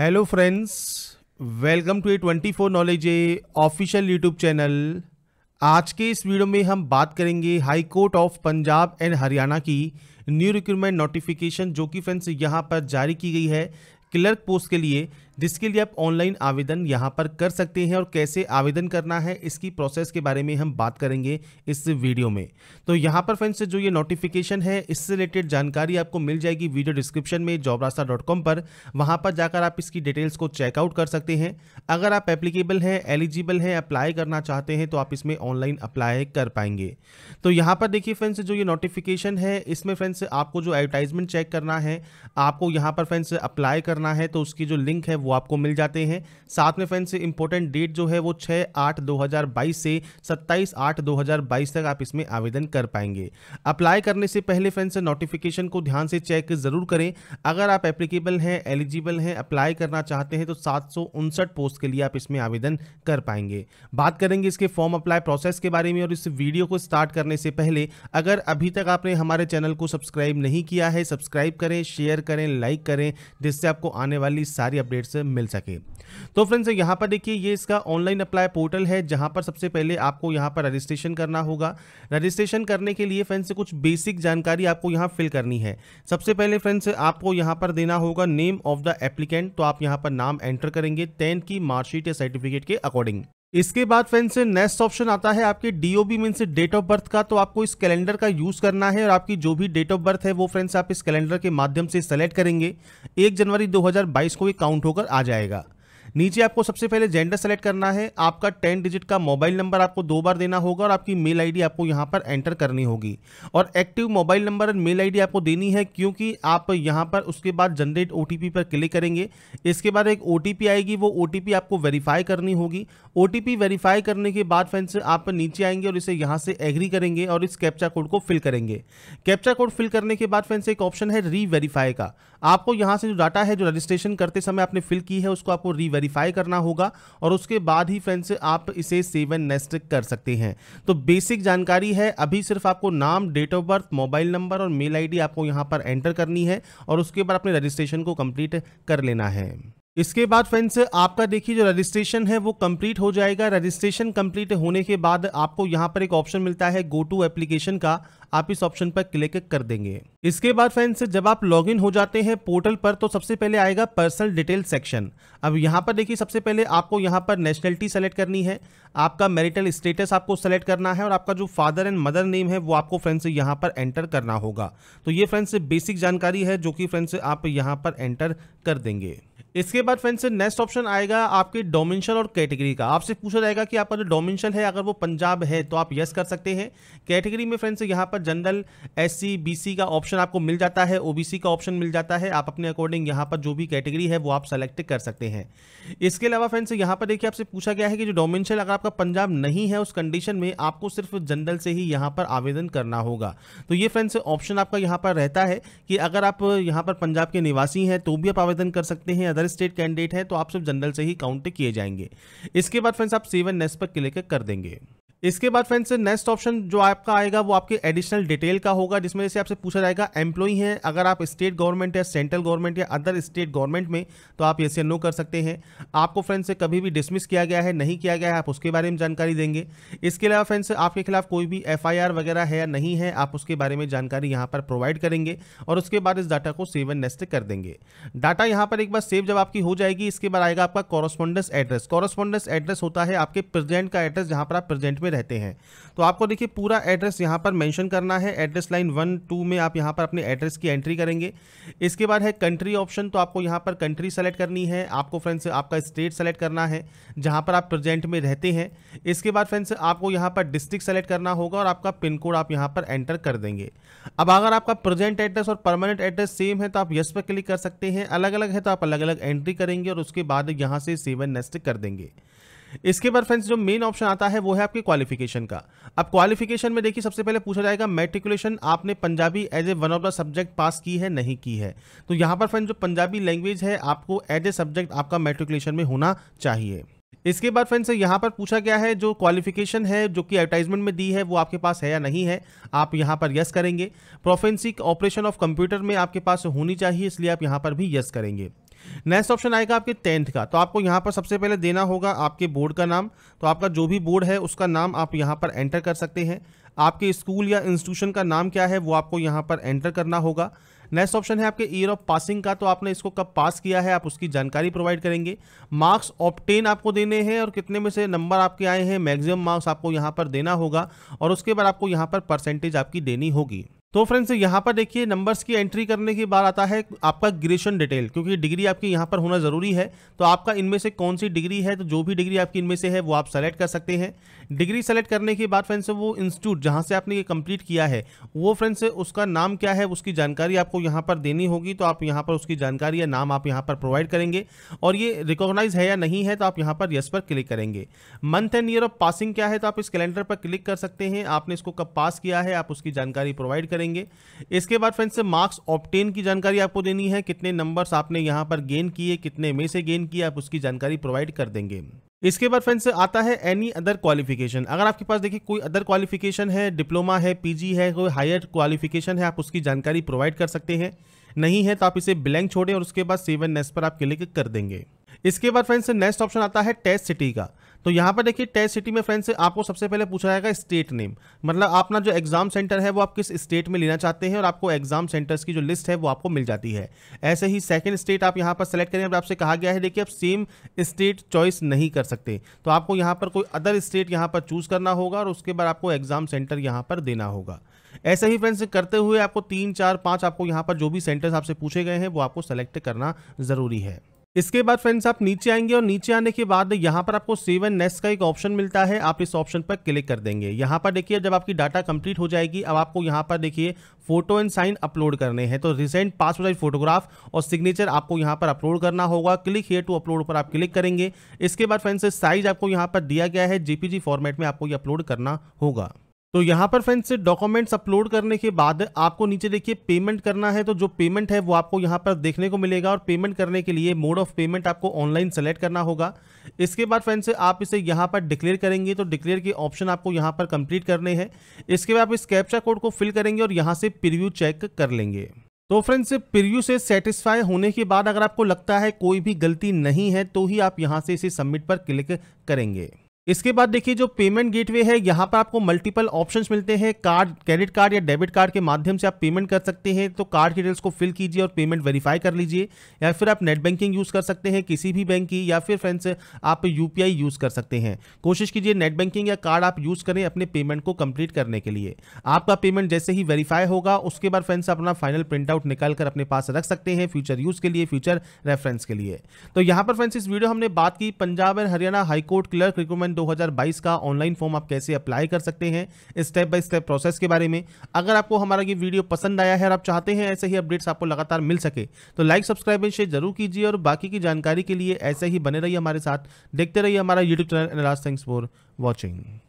hello friends welcome to A twenty four knowledge A official YouTube channel आज के इस video में हम बात करेंगे high court of Punjab and Haryana की न्यू रिक्रूटमेंट नोटिफिकेशन जो कि फ्रेंड्स यहां पर जारी की गई है क्लर्क पोस्ट के लिए जिसके लिए आप ऑनलाइन आवेदन यहाँ पर कर सकते हैं और कैसे आवेदन करना है इसकी प्रोसेस के बारे में हम बात करेंगे इस वीडियो में तो यहाँ पर फ्रेंड्स जो ये नोटिफिकेशन है इससे रिलेटेड जानकारी आपको मिल जाएगी वीडियो डिस्क्रिप्शन में जॉब रास्ता डॉट कॉम पर वहाँ पर जाकर आप इसकी डिटेल्स को चेकआउट कर सकते हैं अगर आप एप्लीकेबल हैं एलिजिबल हैं अप्लाई करना चाहते हैं तो आप इसमें ऑनलाइन अप्लाई कर पाएंगे तो यहाँ पर देखिए फ्रेंड्स जो ये नोटिफिकेशन है इसमें फ्रेंड्स आपको जो एडवर्टाइजमेंट चेक करना है आपको यहाँ पर फ्रेंड्स अप्लाई करना है तो उसकी जो लिंक है वो आपको मिल जाते हैं साथ में फ्रेंड्स इंपॉर्टेंट डेट जो है वो 6 आठ 2022 से 27 आठ 2022 तक आप इसमें आवेदन कर पाएंगे अप्लाई करने से पहले फ्रेंड्स नोटिफिकेशन को ध्यान से चेक ज़रूर करें अगर आप एप्लीकेबल हैं एलिजिबल हैं अप्लाई करना चाहते हैं तो सात पोस्ट के लिए आप इसमें आवेदन कर पाएंगे बात करेंगे इसके फॉर्म अप्लाई प्रोसेस के बारे में और इस वीडियो को स्टार्ट करने से पहले अगर अभी तक आपने हमारे चैनल को सब्सक्राइब नहीं किया है सब्सक्राइब करें शेयर करें लाइक करें जिससे आपको आने वाली सारी अपडेट्स से मिल सके तो फ्रेंड्स यहाँ पर देखिए ये इसका ऑनलाइन अप्लाई पोर्टल है जहाँ पर सबसे पहले आपको यहाँ पर रजिस्ट्रेशन करना होगा रजिस्ट्रेशन करने के लिए फ्रेंड्स कुछ बेसिक जानकारी आपको यहाँ फिल करनी है सबसे पहले फ्रेंड्स आपको यहाँ पर देना होगा नेम ऑफ द एप्लीकेंट तो आप यहाँ पर नाम एंटर करेंगे टेंथ की मार्कशीट या सर्टिफिकेट के अकॉर्डिंग इसके बाद फ्रेंड्स नेक्स्ट ऑप्शन आता है आपके DOB mean date of birth का तो आपको इस कैलेंडर का यूज करना है और आपकी जो भी डेट ऑफ बर्थ है वो फ्रेंड्स आप इस कैलेंडर के माध्यम से सेलेक्ट करेंगे एक जनवरी 2022 को ये काउंट होकर आ जाएगा नीचे आपको सबसे पहले जेंडर सेलेक्ट करना है आपका टेन डिजिट का मोबाइल नंबर आपको दो बार देना होगा और आपकी मेल आईडी आपको यहाँ पर एंटर करनी होगी और एक्टिव मोबाइल नंबर और मेल आईडी आपको देनी है क्योंकि आप यहाँ पर उसके बाद जनरेट ओ पर क्लिक करेंगे इसके बाद एक ओ आएगी वो ओ आपको वेरीफाई करनी होगी ओ वेरीफाई करने के बाद फ्रेंड्स आप नीचे आएंगे और इसे यहाँ से एग्री करेंगे और इस कैप्चा कोड को फिल करेंगे कैप्चा कोड फिल करने के बाद फ्रेंड्स एक ऑप्शन है री का आपको यहाँ से जो डाटा है जो रजिस्ट्रेशन करते समय आपने फिल की है उसको आपको री वेरीफाई करना होगा और उसके बाद ही फ्रेंड्स आप इसे सेव एंड नेस्ट कर सकते हैं तो बेसिक जानकारी है अभी सिर्फ आपको नाम date of birth mobile number और मेल आईडी आपको यहाँ पर एंटर करनी है और उसके बाद अपने रजिस्ट्रेशन को कंप्लीट कर लेना है इसके बाद फ्रेंड्स आपका देखिए जो रजिस्ट्रेशन है वो कंप्लीट हो जाएगा रजिस्ट्रेशन कंप्लीट होने के बाद आपको यहाँ पर एक ऑप्शन मिलता है गो टू एप्लीकेशन का आप इस ऑप्शन पर क्लिक कर देंगे इसके बाद फ्रेंड्स जब आप लॉगिन हो जाते हैं पोर्टल पर तो सबसे पहले आएगा पर्सनल डिटेल सेक्शन अब यहाँ पर देखिए सबसे पहले आपको यहाँ पर नेशनलिटी सेलेक्ट करनी है आपका मैरिटल स्टेटस आपको सेलेक्ट करना है और आपका जो फादर एंड मदर नेम है वो आपको फ्रेंड्स यहाँ पर एंटर करना होगा तो ये फ्रेंड्स बेसिक जानकारी है जो कि फ्रेंड्स आप यहाँ पर एंटर कर देंगे इसके बाद फ्रेंड्स नेक्स्ट ऑप्शन आएगा आपके डोमेंशल और कैटेगरी का आपसे पूछा जाएगा कि आपका जो डोमेंशल है अगर वो पंजाब है तो आप यस कर सकते हैं कैटेगरी में फ्रेंड्स यहाँ पर जनरल एस सी का ऑप्शन आपको मिल जाता है ओबीसी का ऑप्शन मिल जाता है आप अपने अकॉर्डिंग यहाँ पर जो भी कैटेगरी है वो आप सेलेक्ट कर सकते हैं इसके अलावा फ्रेंड्स यहाँ पर देखिए आपसे पूछा गया है कि जो डोमेंशल अगर आपका पंजाब नहीं है उस कंडीशन में आपको सिर्फ जनरल से ही यहाँ पर आवेदन करना होगा तो ये फ्रेंड्स ऑप्शन आपका यहाँ पर रहता है कि अगर आप यहाँ पर पंजाब के निवासी हैं तो भी आप आवेदन कर सकते हैं अदर अदर स्टेट कैंडिडेट है तो आप सब जनरल से ही काउंट किए जाएंगे इसके बाद फ्रेंड्स आप सेवन नेस पर क्लिक कर देंगे इसके बाद फ्रेंड्स नेक्स्ट ऑप्शन जो आपका आएगा वो आपके एडिशनल डिटेल का होगा जिसमें जैसे आपसे पूछा जाएगा एम्प्लॉई हैं अगर आप स्टेट गवर्नमेंट या सेंट्रल गवर्नमेंट या अदर स्टेट गवर्नमेंट में तो आप ये से नो कर सकते हैं आपको फ्रेंड्स कभी भी डिसमिस किया गया है नहीं किया गया है आप उसके बारे में जानकारी देंगे इसके अलावा फ्रेंड्स आपके खिलाफ कोई भी एफ वगैरह है या नहीं है आप उसके बारे में जानकारी यहाँ पर प्रोवाइड करेंगे और उसके बाद इस डाटा को सेव एंड नेस्ट कर देंगे डाटा यहाँ पर एक बार सेव जब आपकी हो जाएगी इसके बाद आएगा आपका कॉरस्पॉन्डेंस एड्रेस कॉरस्पॉन्डेंस एड्रेस होता है आपके प्रेजेंट का एड्रेस जहाँ पर आप प्रेजेंट में में रहते हैं तो आपको देखिए पूरा एड्रेस यहाँ पर मेंशन करना है एड्रेस लाइन वन टू में आप यहाँ पर अपने एड्रेस की एंट्री करेंगे इसके बाद है कंट्री ऑप्शन तो आपको यहाँ पर कंट्री सेलेक्ट करनी है आपको फ्रेंड्स आपका स्टेट सेलेक्ट करना है जहाँ पर आप प्रेजेंट में रहते हैं इसके बाद फ्रेंड्स आपको यहाँ पर डिस्ट्रिक्ट सेलेक्ट करना होगा और आपका पिन कोड आप यहाँ पर एंटर कर देंगे अब अगर आपका प्रेजेंट एड्रेस और परमानेंट एड्रेस सेम है तो आप यस पर क्लिक कर सकते हैं अलग अलग है तो आप अलग अलग एंट्री करेंगे और उसके बाद यहाँ से सेवन नेस्ट कर देंगे इसके बाद फ्रेंड्स जो मेन ऑप्शन आता है वो है आपके क्वालिफिकेशन का अब क्वालिफिकेशन में देखिए सबसे पहले पूछा जाएगा मेट्रिकुलेशन आपने Punjabi as a one of the subject pass की है नहीं की है तो यहाँ पर फ्रेंड्स जो पंजाबी लैंग्वेज है आपको एज ए सब्जेक्ट आपका मेट्रिकुलेशन में होना चाहिए इसके बाद फ्रेंड्स यहाँ पर पूछा गया है जो क्वालिफिकेशन है जो कि एडवर्टाइजमेंट में दी है वो आपके पास है या नहीं है आप यहाँ पर यस करेंगे प्रोफेंसिक ऑपरेशन ऑफ कंप्यूटर में आपके पास होनी चाहिए इसलिए आप यहाँ पर भी यस करेंगे नेक्स्ट ऑप्शन आएगा आपके टेंथ का तो आपको यहाँ पर सबसे पहले देना होगा आपके बोर्ड का नाम तो आपका जो भी बोर्ड है उसका नाम आप यहाँ पर एंटर कर सकते हैं आपके स्कूल या इंस्टीट्यूशन का नाम क्या है वो आपको यहाँ पर एंटर करना होगा नेक्स्ट ऑप्शन है आपके ईयर ऑफ पासिंग का तो आपने इसको कब पास किया है आप उसकी जानकारी प्रोवाइड करेंगे मार्क्स ऑप्टेन आपको देने हैं और कितने में से नंबर आपके आए हैं मैक्सिमम मार्क्स आपको यहाँ पर देना होगा और उसके बाद आपको यहाँ पर परसेंटेज आपकी देनी होगी तो फ्रेंड्स यहाँ पर देखिए नंबर्स की एंट्री करने की बार आता है आपका ग्रेजुएशन डिटेल क्योंकि डिग्री आपकी यहाँ पर होना ज़रूरी है तो आपका इनमें से कौन सी डिग्री है तो जो भी डिग्री आपकी इनमें से है वो आप सेलेक्ट कर सकते हैं डिग्री सेलेक्ट करने के बाद फ्रेंड्स वो इंस्टीट्यूट जहाँ से आपने ये कम्प्लीट किया है वो फ्रेंड्स उसका नाम क्या है उसकी जानकारी आपको यहाँ पर देनी होगी तो आप यहाँ पर उसकी जानकारी या नाम आप यहाँ पर प्रोवाइड करेंगे और ये रिकॉग्नाइज है या नहीं है तो आप यहाँ पर यस पर क्लिक करेंगे month and year of passing क्या है तो आप इस कैलेंडर पर क्लिक कर सकते हैं आपने इसको कब पास किया है आप उसकी जानकारी प्रोवाइड करेंगे करेंगे इसके बाद फ्रेंड्स मार्क्स ऑप्टेन की जानकारी आपको देनी है कितने नंबर्स आपने यहाँ पर गेन किए कितने में से गेन किए आप उसकी जानकारी प्रोवाइड कर देंगे इसके बाद फ्रेंड्स आता है एनी अदर क्वालिफिकेशन अगर आपके पास देखिए कोई अदर क्वालिफिकेशन है डिप्लोमा है पीजी है कोई हायर क्वालिफिकेशन है आप उसकी जानकारी प्रोवाइड कर सकते हैं नहीं है तो आप इसे ब्लैंक छोड़ें और उसके बाद सेवन नेक्स्ट पर आप क्लिक कर देंगे इसके बाद फ्रेंड्स नेक्स्ट ऑप्शन आता है टेस्ट सिटी का तो यहाँ पर देखिए टेस्ट सिटी में फ्रेंड्स आपको सबसे पहले पूछा जाएगा स्टेट नेम मतलब अपना जो एग्जाम सेंटर है वो आप किस स्टेट में लेना चाहते हैं और आपको एग्जाम सेंटर्स की जो लिस्ट है वो आपको मिल जाती है ऐसे ही सेकंड स्टेट आप यहाँ पर सेलेक्ट करें आपसे कहा गया है देखिए आप सेम स्टेट चॉइस नहीं कर सकते तो आपको यहाँ पर कोई अदर स्टेट यहाँ पर चूज़ करना होगा और उसके बाद आपको एग्जाम सेंटर यहाँ पर देना होगा ऐसे ही फ्रेंड्स करते हुए आपको तीन चार पाँच आपको यहाँ पर जो भी सेंटर्स आपसे पूछे गए हैं वो आपको सेलेक्ट करना ज़रूरी है इसके बाद फ्रेंड्स आप नीचे आएंगे और नीचे आने के बाद यहाँ पर आपको सेव एंड नेस्ट का एक ऑप्शन मिलता है आप इस ऑप्शन पर क्लिक कर देंगे यहाँ पर देखिए जब आपकी डाटा कंप्लीट हो जाएगी अब आपको यहाँ पर देखिए फोटो एंड साइन अपलोड करने हैं तो रिसेंट पासपोर्ट फोटोग्राफ और सिग्नेचर आपको यहाँ पर अपलोड करना होगा क्लिक हेयर टू अपलोड पर आप क्लिक करेंगे इसके बाद फ्रेंड्स साइज आपको यहाँ पर दिया गया है जीपीजी फॉर्मेट में आपको ये अपलोड करना होगा तो यहाँ पर फ्रेंड्स डॉक्यूमेंट्स अपलोड करने के बाद आपको नीचे देखिए पेमेंट करना है तो जो पेमेंट है वो आपको यहाँ पर देखने को मिलेगा और पेमेंट करने के लिए मोड ऑफ पेमेंट आपको ऑनलाइन सेलेक्ट करना होगा इसके बाद फ्रेंड्स आप इसे यहाँ पर डिक्लेयर करेंगे तो डिक्लेयर के ऑप्शन आपको यहाँ पर कंप्लीट करने हैं इसके बाद आप इस कैप्चा कोड को फिल करेंगे और यहाँ से प्रिव्यू चेक कर लेंगे तो फ्रेंड्स प्रिव्यू से सेटिस्फाई होने के बाद अगर आपको लगता है कोई भी गलती नहीं है तो ही आप यहाँ से इसे सबमिट पर क्लिक करेंगे इसके बाद देखिए जो पेमेंट गेटवे है यहाँ पर आपको मल्टीपल ऑप्शंस मिलते हैं कार्ड क्रेडिट कार्ड या डेबिट कार्ड के माध्यम से आप पेमेंट कर सकते हैं तो कार्ड डिटेल्स को फिल कीजिए और पेमेंट वेरीफाई कर लीजिए या फिर आप नेट बैंकिंग यूज़ कर सकते हैं किसी भी बैंक की या फिर फ्रेंड्स आप यू यूज़ कर सकते हैं कोशिश कीजिए नेट बैंकिंग या कार्ड आप यूज़ करें अपने पेमेंट को कम्प्लीट करने के लिए आपका पेमेंट जैसे ही वेरीफाई होगा उसके बाद फ्रेंड्स अपना फाइनल प्रिंटआउट निकाल कर अपने पास रख सकते हैं फ्यूचर यूज़ के लिए फ्यूचर रेफरेंस के लिए तो यहाँ पर फ्रेंड्स इस वीडियो हमने बात की Punjab and Haryana high court clerk recruitment 2022 का ऑनलाइन फॉर्म आप कैसे अप्लाई कर सकते हैं स्टेप बाय स्टेप प्रोसेस के बारे में अगर आपको हमारा ये वीडियो पसंद आया है और आप चाहते हैं ऐसे ही अपडेट्स आपको लगातार मिल सके तो लाइक सब्सक्राइब एंड शेयर जरूर कीजिए और बाकी की जानकारी के लिए ऐसे ही बने रहिए हमारे साथ देखते रहिए हमारा YouTube channel thanks for watching